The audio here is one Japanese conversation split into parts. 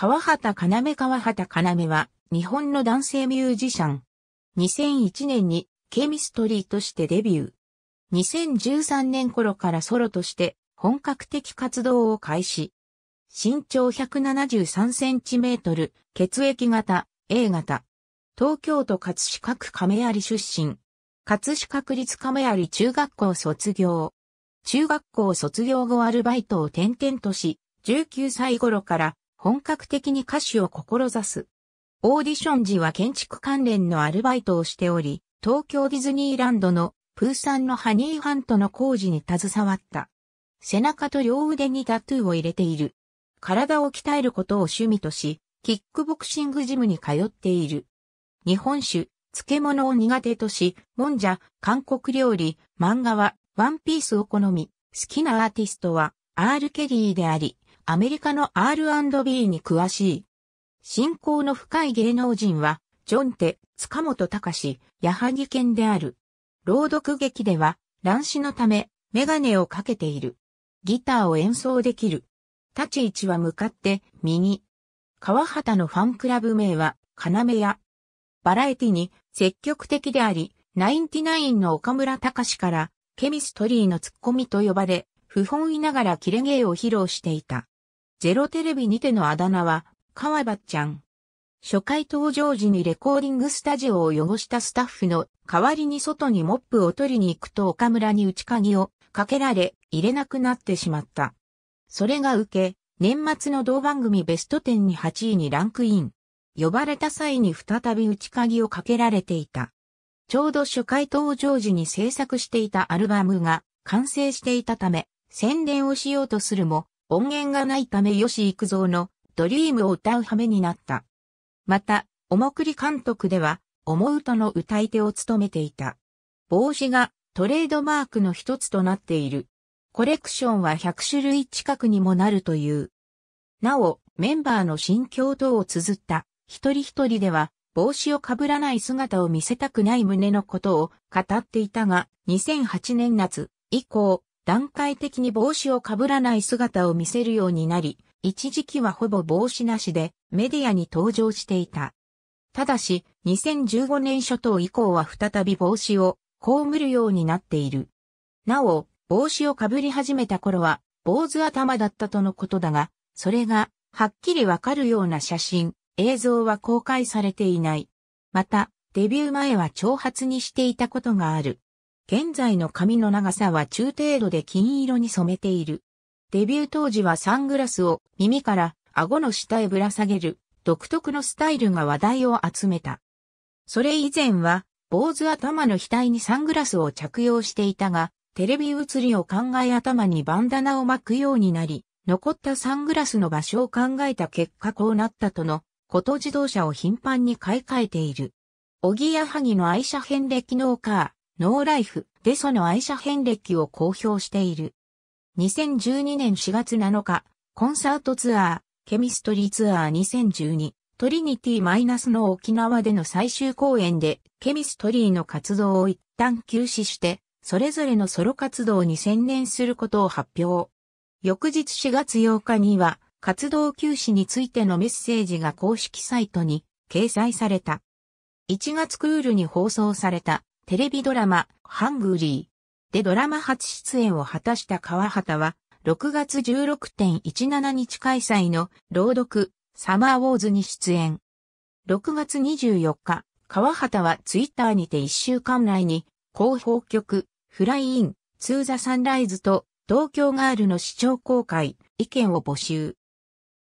川畑かなめ川畑かなめは、日本の男性ミュージシャン。2001年に、ケミストリーとしてデビュー。2013年頃からソロとして、本格的活動を開始。身長173センチメートル、血液型、A 型。東京都葛飾区亀有出身。葛飾区立亀有中学校卒業。中学校卒業後アルバイトを転々とし、19歳頃から本格的に歌手を志す。オーディション時は建築関連のアルバイトをしており、東京ディズニーランドのプーさんのハニーハントの工事に携わった。背中と両腕にタトゥーを入れている。体を鍛えることを趣味とし、キックボクシングジムに通っている。日本酒、漬物を苦手とし、もんじゃ、韓国料理、漫画は、ワンピースを好み、好きなアーティストは、アール・ケリーであり、アメリカの R&B に詳しい。信仰の深い芸能人は、ジョンテ、塚本隆、矢作県である。朗読劇では、乱視のため、メガネをかけている。ギターを演奏できる。立ち位置は向かって、右。川畑のファンクラブ名は、金目屋。バラエティに積極的であり、ナインティナインの岡村隆から、ケミストリーのツッコミと呼ばれ、不本意ながらキレ芸を披露していた。ゼロテレビにてのあだ名は、川場ちゃん。初回登場時にレコーディングスタジオを汚したスタッフの代わりに外にモップを取りに行くと岡村に内鍵をかけられ入れなくなってしまった。それが受け、年末の同番組ベスト10に8位にランクイン。呼ばれた際に再び内鍵をかけられていた。ちょうど初回登場時に制作していたアルバムが完成していたため、宣伝をしようとするも、音源がないため吉幾三のドリームを歌う羽目になった。また、おもくり監督では、思うとの歌い手を務めていた。帽子がトレードマークの一つとなっている。コレクションは100種類近くにもなるという。なお、メンバーの心境等を綴った一人一人では帽子をかぶらない姿を見せたくない胸のことを語っていたが、2008年夏以降、段階的に帽子をかぶらない姿を見せるようになり、一時期はほぼ帽子なしでメディアに登場していた。ただし、2015年初頭以降は再び帽子を被るようになっている。なお、帽子をかぶり始めた頃は、坊主頭だったとのことだが、それが、はっきりわかるような写真、映像は公開されていない。また、デビュー前は長髪にしていたことがある。現在の髪の長さは中程度で金色に染めている。デビュー当時はサングラスを耳から顎の下へぶら下げる独特のスタイルが話題を集めた。それ以前は坊主頭の額にサングラスを着用していたが、テレビ映りを考え頭にバンダナを巻くようになり、残ったサングラスの場所を考えた結果こうなったとのこと自動車を頻繁に買い替えている。おぎやはぎの愛車編で機能カー。ノーライフでその愛車遍歴を公表している。2012年4月7日、コンサートツアー、ケミストリーツアー2012、トリニティマイナスの沖縄での最終公演で、ケミストリーの活動を一旦休止して、それぞれのソロ活動に専念することを発表。翌日4月8日には、活動休止についてのメッセージが公式サイトに掲載された。1月クールに放送されたテレビドラマ、ハングリーでドラマ初出演を果たした川畑は、6月16.17日開催の朗読、サマーウォーズに出演。6月24日、川畑はツイッターにて1週間内に、広報局、フライイン、ツーザサンライズと、東京ガールの視聴公開、意見を募集。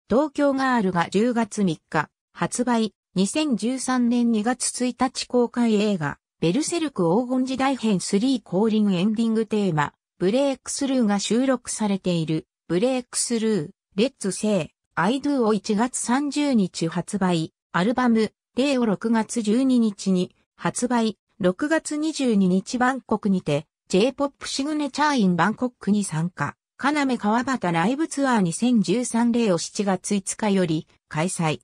東京ガールが10月3日、発売、2013年2月1日公開映画、ベルセルク黄金時代編3降臨エンディングテーマ、ブレイクスルーが収録されている、ブレイクスルー、レッツセイ、アイドゥを1月30日発売、アルバム、例を6月12日に発売、6月22日バンコクにて、J-POP シグネチャーインバンコクに参加。カナメ川端ライブツアー2013例を7月5日より開催。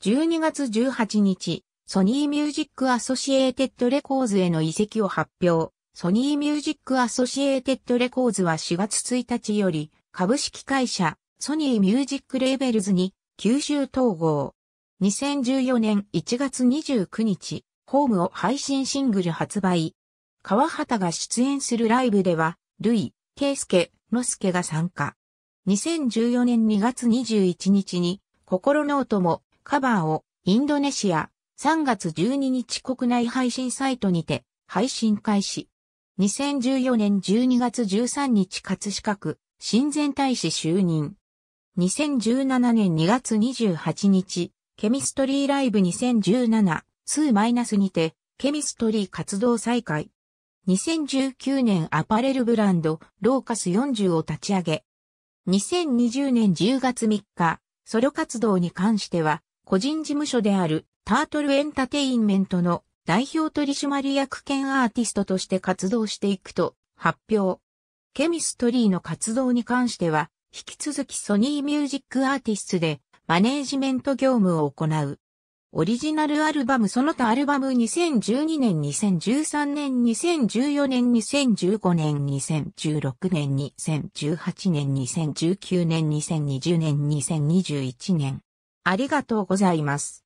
12月18日、ソニーミュージックアソシエーテッドレコーズへの移籍を発表。ソニーミュージックアソシエーテッドレコーズは4月1日より株式会社ソニーミュージックレーベルズに吸収統合。2014年1月29日、ホームを配信シングル発売。川畑が出演するライブでは、ルイ、ケイスケ、ノスケが参加。2014年2月21日に、心ノートもカバーをインドネシア、3月12日国内配信サイトにて配信開始。2014年12月13日葛飾区親善大使就任。2017年2月28日、ケミストリーライブ2017、数マイナスにて、ケミストリー活動再開。2019年アパレルブランド、ローカス40を立ち上げ。2020年10月3日、ソロ活動に関しては、個人事務所であるタートルエンタテインメントの代表取締役兼アーティストとして活動していくと発表。ケミストリーの活動に関しては、引き続きソニーミュージックアーティストでマネージメント業務を行う。オリジナルアルバムその他アルバム2012年2013年2014年2015年2016年2018年2019年2020年2021年ありがとうございます。